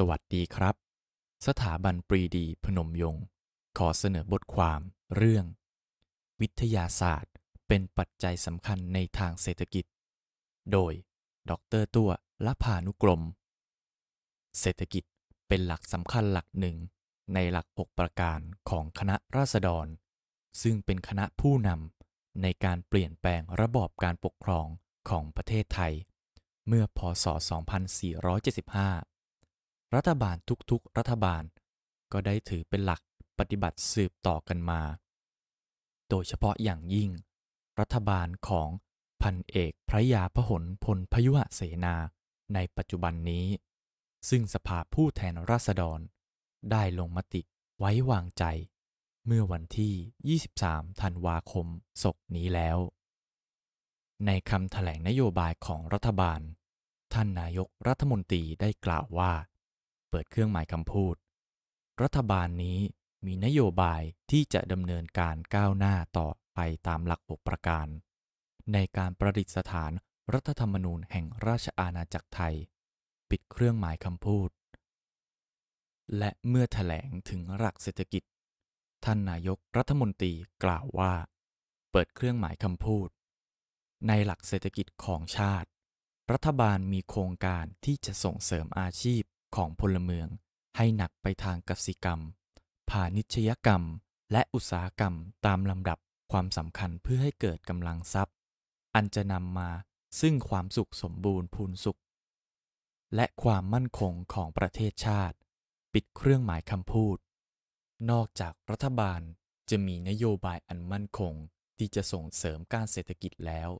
สวัสดีครับ สถาบันปรีดีพนมยงค์ขอเสนอบทความเรื่อง วิทยาศาสตร์เป็นปัจจัยสำคัญในทางเศรษฐกิจ โดย ดรตัวละพานุกรม เศรษฐกิจเป็นหลักสำคัญหลักหนึ่ง ในหลัก6ประการของคณะราษฎร ซึ่งเป็นคณะผู้นำในการเปลี่ยนแปลงระบอบการปกครองของประเทศไทย เมื่อพศ2475รัฐบาลทุกๆรัฐบาลก็ได้ถือเป็นหลักปฏิบัติสืบต่อกันมา โดยเฉพาะอย่างยิ่งรัฐบาลของพันเอกพระยาพหลพลพยุหเสนาในปัจจุบันนี้ ซึ่งสภาผู้แทนราษฎรได้ลงมติไว้วางใจ เมื่อวันที่ 23 ธันวาคมศกนี้แล้ว ในคำถแถลงนโยบายของรัฐบาล ท่านนายกรัฐมนตรีได้กล่าวว่าเปิดเครื่องหมายคำพูด รัฐบาลนี้มีนโยบายที่จะดำเนินการก้าวหน้าต่อไปตามหลักกประการ ในการประดิษฐานรัฐธรรมนูญแห่งราชอาณาจักรไทย ปิดเครื่องหมายคำพูด และเมื่อถแถลงถึงหลักเศรษฐกิจ ท่านนายกรัฐมนตรีกล่าวว่า เปิดเครื่องหมายคำพูด ในหลักเศรษฐกิจของชาติ รัฐบาลมีโครงการที่จะส่งเสริมอาชีพของพลเมืองให้หนักไปทางกสิกรรมพาณิชยกรรม และอุตสาหกรรมตามลำดับความสำคัญเพื่อให้เกิดกำลังทรัพย์ อันจะนำมาซึ่งความสุขสมบูรณ์พูนสุข และความมั่นคงของประเทศชาติ ปิดเครื่องหมายคำพูด นอกจากรัฐบาลจะมีนโยบายอันมั่นคงที่จะส่งเสริมการเศรษฐกิจแล้ว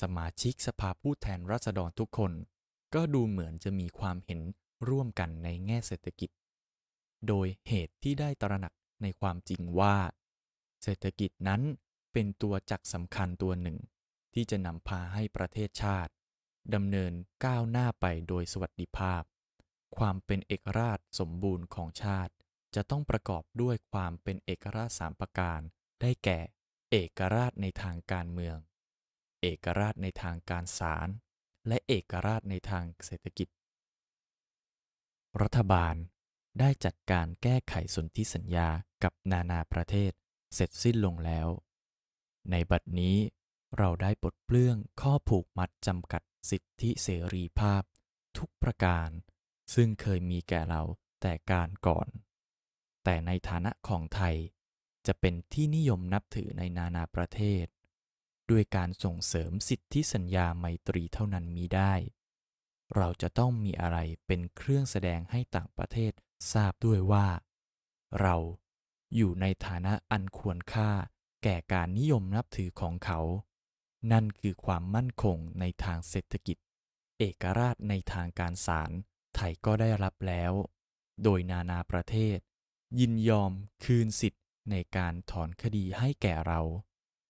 สมาชิกสภาผู้แทนราษฎรทุกคนก็ดูเหมือนจะมีความเห็นร่วมกันในแง่เศรษฐกิจ โดยเหตุที่ได้ตระหนักในความจริงว่า เศรษฐกิจนั้นเป็นตัวจักสำคัญตัวหนึ่ง ที่จะนำพาให้ประเทศชาติดำเนินก้าวหน้าไปโดยสวัสดิภาพ ความเป็นเอกราชสมบูรณ์ของชาติ จะต้องประกอบด้วยความเป็นเอกราชสามประการ ได้แก่ เอกราชในทางการเมือง เอกราชในทางการศาล และเอกราชในทางเศรษฐกิจรัฐบาลได้จัดการแก้ไขสนธิสัญญากับนานาประเทศเสร็จสิ้นลงแล้ว ในบัดนี้เราได้ปลดเปลื้องข้อผูกมัดจำกัดสิทธิเสรีภาพ ทุกประการ ซึ่งเคยมีแก่เราแต่การก่อน แต่ในฐานะของไทยจะเป็นที่นิยมนับถือในนานาประเทศ ด้วยการส่งเสริมสิทธิสัญญาไมตรีเท่านั้นมีได้เราจะต้องมีอะไรเป็นเครื่องแสดงให้ต่างประเทศทราบด้วยว่า เราอยู่ในฐานะอันควรค่า แก่การนิยมนับถือของเขา นั่นคือความมั่นคงในทางเศรษฐกิจ เอกราชในทางการศาลไทยก็ได้รับแล้ว โดยนานาประเทศ ยินยอมคืนสิทธิ์ ในการถอนคดีให้แก่เรา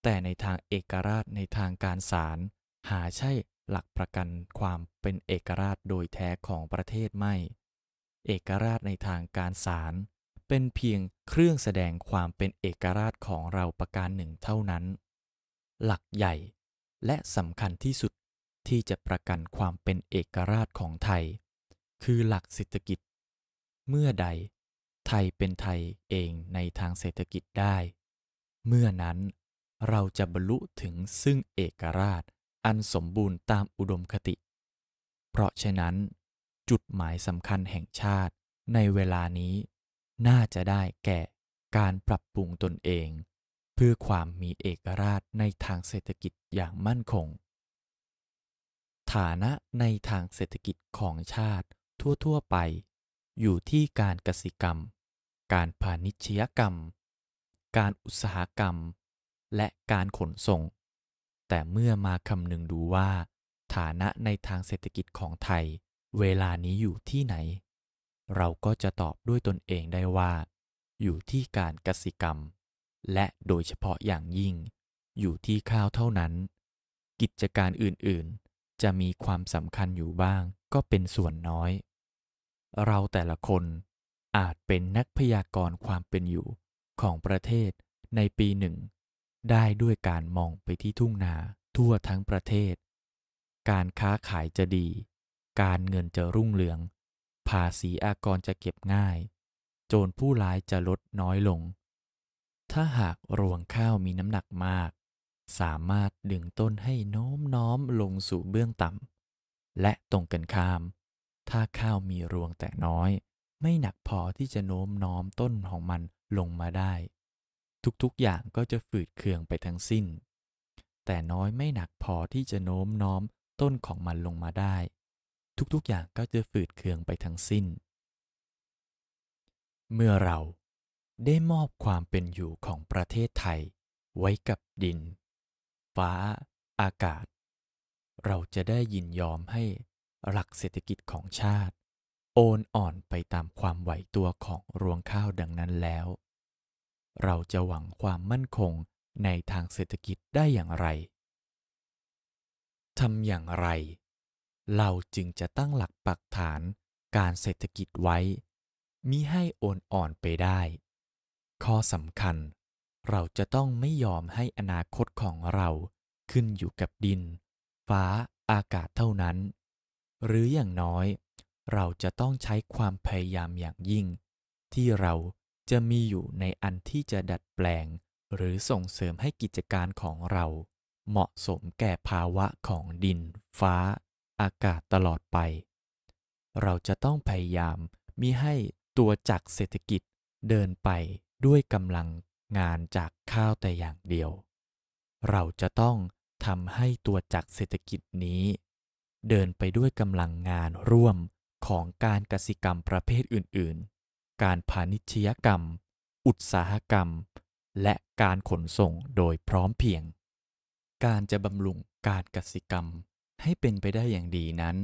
แต่ในทางเอกราชในทางการศาลหาใช่หลักประกันความเป็นเอกราชโดยแท้ของประเทศไม่ เอกราชในทางการศาลเป็นเพียงเครื่องแสดงความเป็นเอกราชของเราประการหนึ่งเท่านั้น หลักใหญ่และสำคัญที่สุดที่จะประกันความเป็นเอกราชของไทย คือหลักเศรษฐกิจ เมื่อใดไทยเป็นไทยเองในทางเศรษฐกิจได้ เมื่อนั้นเราจะบรรลุถึงซึ่งเอกราชอันสมบูรณ์ตามอุดมคติ เพราะฉะนั้นจุดหมายสำคัญแห่งชาติในเวลานี้น่าจะได้แก่การปรับปรุงตนเอง เพื่อความมีเอกราชในทางเศรษฐกิจอย่างมั่นคง ฐานะในทางเศรษฐกิจของชาติทั่วๆไป อยู่ที่การกสิกรรม การพาณิชยกรรม การอุตสาหกรรม และการขนส่งแต่เมื่อมาคำนึงดูว่าฐานะในทางเศรษฐกิจของไทยเวลานี้อยู่ที่ไหน เราก็จะตอบด้วยตนเองได้ว่า อยู่ที่การกสิกรรม และโดยเฉพาะอย่างยิ่งอยู่ที่ข้าวเท่านั้น กิจการอื่น ๆ จะมีความสำคัญอยู่บ้างก็เป็นส่วนน้อย เราแต่ละคนอาจเป็นนักพยากรณ์ความเป็นอยู่ของประเทศในปีหนึ่งได้ด้วยการมองไปที่ทุ่งนาทั่วทั้งประเทศ การค้าขายจะดี การเงินจะรุ่งเรือง ภาษีอากรจะเก็บง่าย โจรผู้ร้ายจะลดน้อยลง ถ้าหากรวงข้าวมีน้ำหนักมาก สามารถดึงต้นให้น้มน้อมลงสู่เบื้องต่ำ และตรงกันข้าม ถ้าข้าวมีรวงแต่น้อย ไม่หนักพอที่จะโน้มน้อมต้นของมันลงมาได้ทุก ๆ อย่างก็จะฝืดเคืองไปทั้งสิ้น แต่น้อยไม่หนักพอที่จะโน้มน้อมต้นของมันลงมาได้ ทุก ๆ อย่างก็จะฝืดเคืองไปทั้งสิ้น เมื่อเราได้มอบความเป็นอยู่ของประเทศไทย ไว้กับดิน ฟ้า อากาศ เราจะได้ยินยอมให้หลักเศรษฐกิจของชาติ โอนอ่อนไปตามความไหวตัวของรวงข้าวดังนั้นแล้วเราจะหวังความมั่นคงในทางเศรษฐกิจได้อย่างไร ทำอย่างไร เราจึงจะตั้งหลักปักฐานการเศรษฐกิจไว้ มิให้โอนอ่อนไปได้ ข้อสำคัญ เราจะต้องไม่ยอมให้อนาคตของเราขึ้นอยู่กับดิน ฟ้า อากาศเท่านั้น หรืออย่างน้อย เราจะต้องใช้ความพยายามอย่างยิ่ง ที่เราจะมีอยู่ในอันที่จะดัดแปลงหรือส่งเสริมให้กิจการของเราเหมาะสมแก่ภาวะของดิน ฟ้า อากาศตลอดไป เราจะต้องพยายามมิให้ตัวจักเศรษฐกิจเดินไปด้วยกำลังงานจากข้าวแต่อย่างเดียว เราจะต้องทำให้ตัวจักเศรษฐกิจนี้ เดินไปด้วยกำลังงานร่วมของการกสิกรรมประเภทอื่น ๆการพาณิชยกรรม อุตสาหกรรม และการขนส่งโดยพร้อมเพียง การจะบำรุงการกสิกรรมให้เป็นไปได้อย่างดีนั้น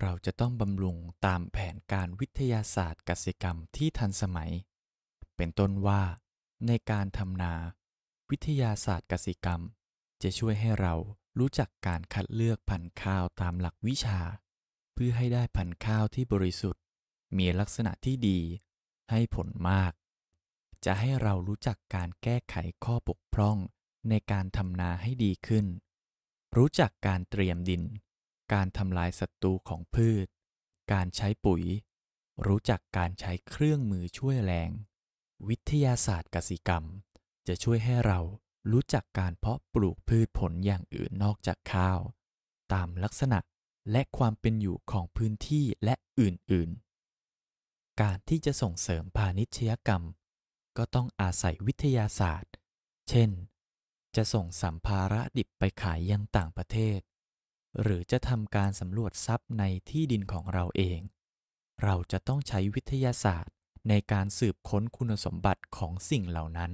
เราจะต้องบำรุงตามแผนการวิทยาศาสตร์กสิกรรมที่ทันสมัย เป็นต้นว่า ในการทำนาวิทยาศาสตร์กสิกรรม จะช่วยให้เรารู้จักการคัดเลือกพันธุ์ข้าวตามหลักวิชา เพื่อให้ได้พันธุ์ข้าวที่บริสุทธิ์ มีลักษณะที่ดีให้ผลมาก จะให้เรารู้จักการแก้ไขข้อบกพร่องในการทำนาให้ดีขึ้น รู้จักการเตรียมดิน การทำลายศัตรูของพืช การใช้ปุ๋ย รู้จักการใช้เครื่องมือช่วยแรง วิทยาศาสตร์กสิกรรม จะช่วยให้เรารู้จักการเพราะปลูกพืชผลอย่างอื่นนอกจากข้าว ตามลักษณะและความเป็นอยู่ของพื้นที่และอื่น ๆการที่จะส่งเสริมพาณิชยกรรม ก็ต้องอาศัยวิทยาศาสตร์ เช่น จะส่งสัมภาระดิบไปขายยังต่างประเทศ หรือจะทำการสำรวจทรัพย์ในที่ดินของเราเอง เราจะต้องใช้วิทยาศาสตร์ในการสืบค้นคุณสมบัติของสิ่งเหล่านั้น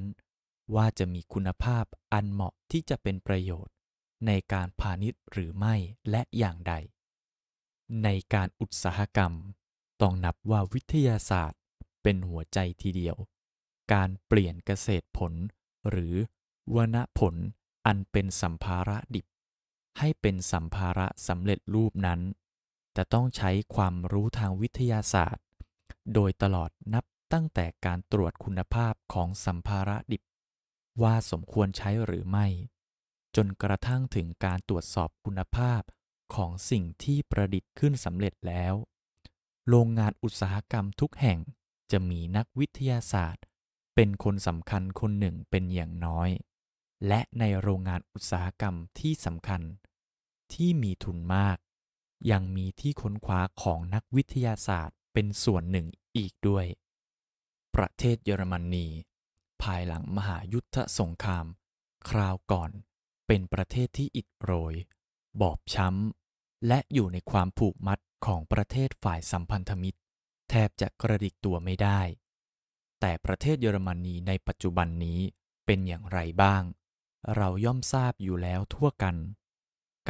ว่าจะมีคุณภาพอันเหมาะที่จะเป็นประโยชน์ในการพาณิชย์หรือไม่ และอย่างใดในการอุตสาหกรรมต้องนับว่าวิทยาศาสตร์เป็นหัวใจทีเดียว การเปลี่ยนเกษตรผล หรือวนผลอันเป็นสัมภาระดิบให้เป็นสัมภาระสำเร็จรูปนั้นจะต้องใช้ความรู้ทางวิทยาศาสตร์ โดยตลอดนับตั้งแต่การตรวจคุณภาพของสัมภาระดิบว่าสมควรใช้หรือไม่ จนกระทั่งถึงการตรวจสอบคุณภาพของสิ่งที่ประดิษฐ์ขึ้นสำเร็จแล้วโรงงานอุตสาหกรรมทุกแห่งจะมีนักวิทยาศาสตร์ เป็นคนสำคัญคนหนึ่งเป็นอย่างน้อย และในโรงงานอุตสาหกรรมที่สำคัญ ที่มีทุนมาก ยังมีที่ค้นคว้าของนักวิทยาศาสตร์เป็นส่วนหนึ่งอีกด้วย ประเทศเยอรมนนีภายหลังมหายุทธสงคราม คราวก่อนเป็นประเทศที่อิดโรยบอบช้ำและอยู่ในความผูกมัดของประเทศฝ่ายสัมพันธมิตร แทบจะกระดิกตัวไม่ได้ แต่ประเทศเยอรมนีในปัจจุบันนี้เป็นอย่างไรบ้าง เราย่อมทราบอยู่แล้วทั่วกัน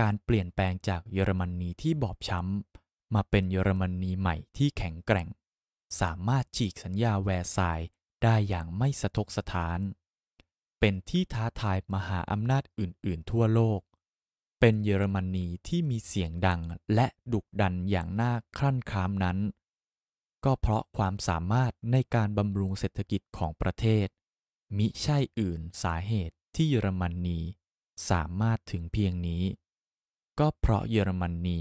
การเปลี่ยนแปลงจากเยอรมนีที่บอบช้ำ มาเป็นเยอรมนีใหม่ที่แข็งแกร่ง สามารถฉีกสัญญาแวร์ซายได้อย่างไม่สะทกสะทาน เป็นที่ท้าทายมหาอำนาจอื่นๆ ทั่วโลกเป็นเยอรมนี ที่มีเสียงดังและดุดันอย่างน่าครั่นคามนั้น ก็เพราะความสามารถในการบำรุงเศรษฐกิจของประเทศมิใช่อื่นสาเหตุที่เยอรมนี สามารถถึงเพียงนี้ ก็เพราะเยอรมนี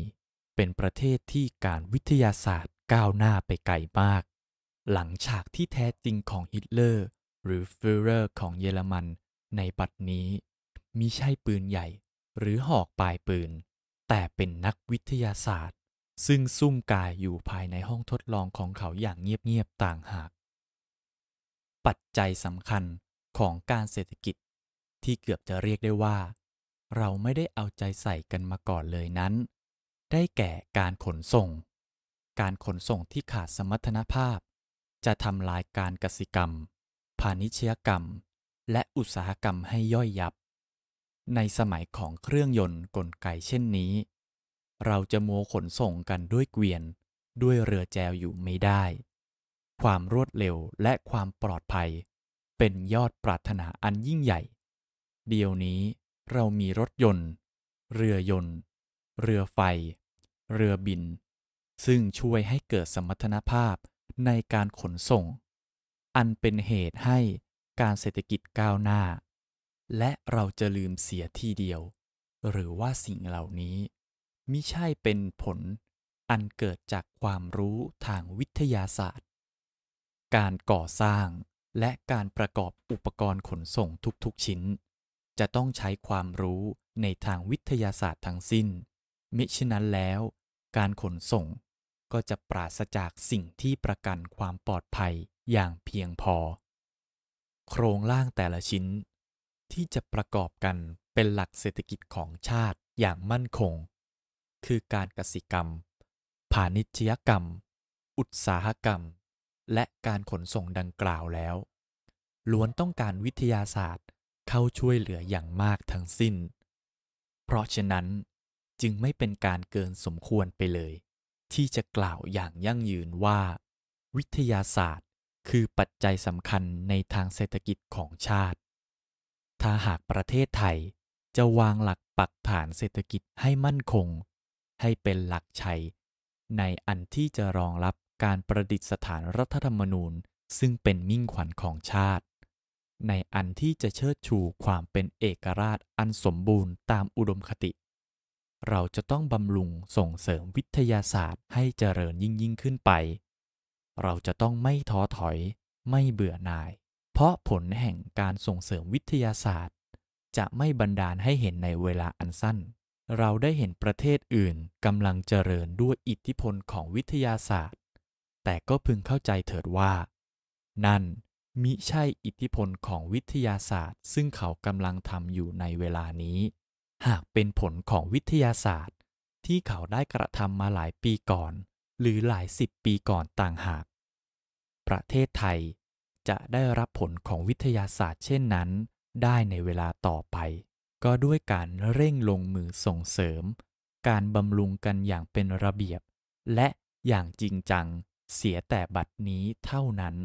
เป็นประเทศที่การวิทยาศาสตร์ก้าวหน้าไปไกลมาก หลังฉากที่แท้จริงของฮิตเลอร์หรือฟิเรอร์ของเยอรมัน ในปัจนี้มิใช่ปืนใหญ่หรือหอก ปลายปืน แต่เป็นนักวิทยาศาสตร์ ซึ่งซุ่มกายอยู่ภายในห้องทดลองของเขาอย่างเงียบๆต่างหาก ปัจจัยสำคัญของการเศรษฐกิจที่เกือบจะเรียกได้ว่า เราไม่ได้เอาใจใส่กันมาก่อนเลยนั้น ได้แก่การขนส่ง การขนส่งที่ขาดสมรรถนภาพ จะทำลายการกสิกรรมพาณิชยกรรม และอุตสาหกรรมให้ย่อยยับในสมัยของเครื่องยนต์กลไกเช่นนี้ เราจะมัวขนส่งกันด้วยเกวียนด้วยเรือแจวอยู่ไม่ได้ ความรวดเร็วและความปลอดภัย เป็นยอดปรารถนาอันยิ่งใหญ่ เดียวนี้เรามีรถยนต์ เรือยนต์ เรือไฟ เรือบิน ซึ่งช่วยให้เกิดสมรรถนภาพในการขนส่ง อันเป็นเหตุให้การเศรษฐกิจก้าวหน้าและเราจะลืมเสียทีเดียว หรือว่าสิ่งเหล่านี้มิใช่เป็นผล อันเกิดจากความรู้ทางวิทยาศาสตร์ การก่อสร้างและการประกอบอุปกรณ์ขนส่งทุกๆชิ้น จะต้องใช้ความรู้ในทางวิทยาศาสตร์ทั้งสิ้น มิฉะนั้นแล้ว การขนส่งก็จะปราศจากสิ่งที่ประกันความปลอดภัยอย่างเพียงพอ โครงล่างแต่ละชิ้นที่จะประกอบกันเป็นหลักเศรษฐกิจของชาติอย่างมั่นคง คือการกสิกรรมพาณิชยกรรม อุตสาหกรรม และการขนส่งดังกล่าวแล้วล้วนต้องการวิทยาศาสตร์เข้าช่วยเหลืออย่างมากทั้งสิ้น เพราะฉะนั้นจึงไม่เป็นการเกินสมควรไปเลย ที่จะกล่าวอย่างยั่งยืนว่า วิทยาศาสตร์คือปัจจัยสำคัญในทางเศรษฐกิจของชาติถ้าหากประเทศไทยจะวางหลักปักฐานเศรษฐกิจให้มั่นคง ให้เป็นหลักชัยในอันที่จะรองรับการประดิษฐานรัฐธรรมนูญ ซึ่งเป็นมิ่งขวัญของชาติ ในอันที่จะเชิดชูความเป็นเอกราชอันสมบูรณ์ตามอุดมคติ เราจะต้องบำรุงส่งเสริมวิทยาศาสตร์ให้เจริญยิ่งยิ่งขึ้นไป เราจะต้องไม่ท้อถอยไม่เบื่อหน่ายเพราะผลแห่งการส่งเสริมวิทยาศาสตร์ จะไม่บันดาลให้เห็นในเวลาอันสั้น เราได้เห็นประเทศอื่นกำลังเจริญด้วยอิทธิพลของวิทยาศาสตร์ แต่ก็พึงเข้าใจเถิดว่า นั่นมิใช่อิทธิพลของวิทยาศาสตร์ซึ่งเขากำลังทำอยู่ในเวลานี้ หากเป็นผลของวิทยาศาสตร์ ที่เขาได้กระทำมาหลายปีก่อน หรือหลายสิบปีก่อนต่างหาก ประเทศไทยจะได้รับผลของวิทยาศาสตร์เช่นนั้น ได้ในเวลาต่อไป ก็ด้วยการเร่งลงมือส่งเสริม การบำรุงกันอย่างเป็นระเบียบ และอย่างจริงจังเสียแต่บัดนี้เท่านั้น